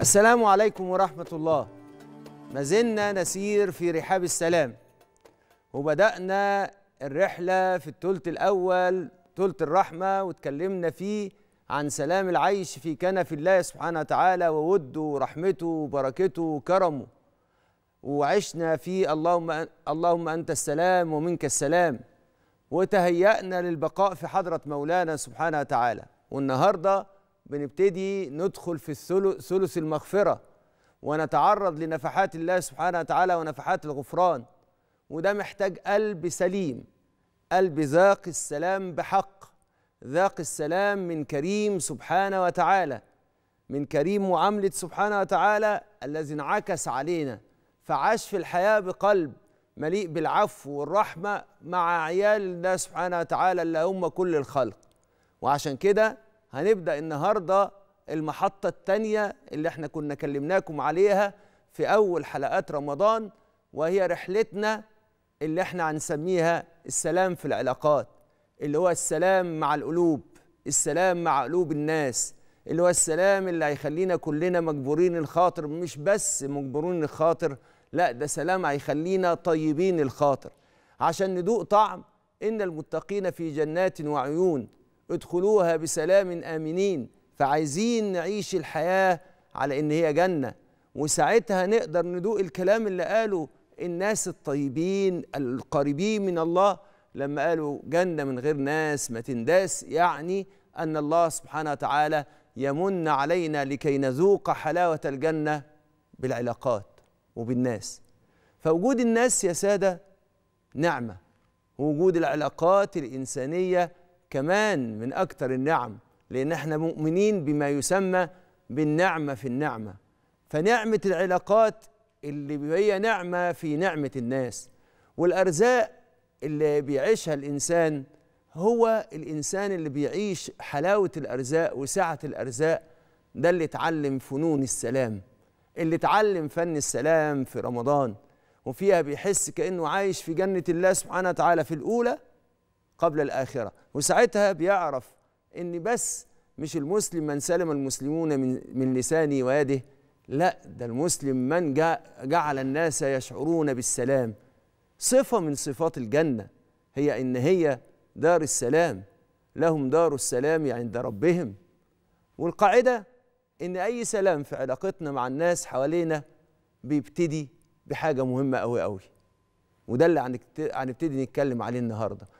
السلام عليكم ورحمة الله ما زلنا نسير في رحاب السلام وبدأنا الرحلة في الثلث الأول ثلث الرحمة واتكلمنا فيه عن سلام العيش في كنف الله سبحانه وتعالى ووده ورحمته وبركته وكرمه وعشنا في اللهم اللهم أنت السلام ومنك السلام وتهيأنا للبقاء في حضرة مولانا سبحانه وتعالى والنهارده بنبتدي ندخل في ثلث المغفرة ونتعرض لنفحات الله سبحانه وتعالى ونفحات الغفران وده محتاج قلب سليم قلب ذاق السلام بحق ذاق السلام من كريم سبحانه وتعالى من كريم معاملة سبحانه وتعالى الذي انعكس علينا فعاش في الحياة بقلب مليء بالعفو والرحمة مع عيال الله سبحانه وتعالى اللي هم كل الخلق وعشان كده هنبدا النهارده المحطه الثانيه اللي احنا كنا كلمناكم عليها في اول حلقات رمضان وهي رحلتنا اللي احنا هنسميها السلام في العلاقات اللي هو السلام مع القلوب السلام مع قلوب الناس اللي هو السلام اللي هيخلينا كلنا مجبورين الخاطر مش بس مجبورين الخاطر لا ده سلام هيخلينا طيبين الخاطر عشان ندوق طعم ان المتقين في جنات وعيون ادخلوها بسلام امنين فعايزين نعيش الحياه على ان هي جنه وساعتها نقدر ندوق الكلام اللي قاله الناس الطيبين القريبين من الله لما قالوا جنه من غير ناس ما تنداس يعني ان الله سبحانه وتعالى يمن علينا لكي نذوق حلاوه الجنه بالعلاقات وبالناس فوجود الناس يا ساده نعمه وجود العلاقات الانسانيه كمان من اكثر النعم لأن احنا مؤمنين بما يسمى بالنعمة في النعمة فنعمة العلاقات اللي هي نعمة في نعمة الناس والأرزاق اللي بيعيشها الإنسان هو الإنسان اللي بيعيش حلاوة الأرزاق وسعة الأرزاق ده اللي اتعلم فنون السلام اللي اتعلم فن السلام في رمضان وفيها بيحس كأنه عايش في جنة الله سبحانه وتعالى في الأولى قبل الآخرة وساعتها بيعرف إن بس مش المسلم من سلم المسلمون من, من لسانه ويده لا ده المسلم من جعل الناس يشعرون بالسلام صفة من صفات الجنة هي إن هي دار السلام لهم دار السلام عند ربهم والقاعدة إن أي سلام في علاقتنا مع الناس حوالينا بيبتدي بحاجة مهمة أوي أوي وده اللي هنبتدي نتكلم عليه النهارده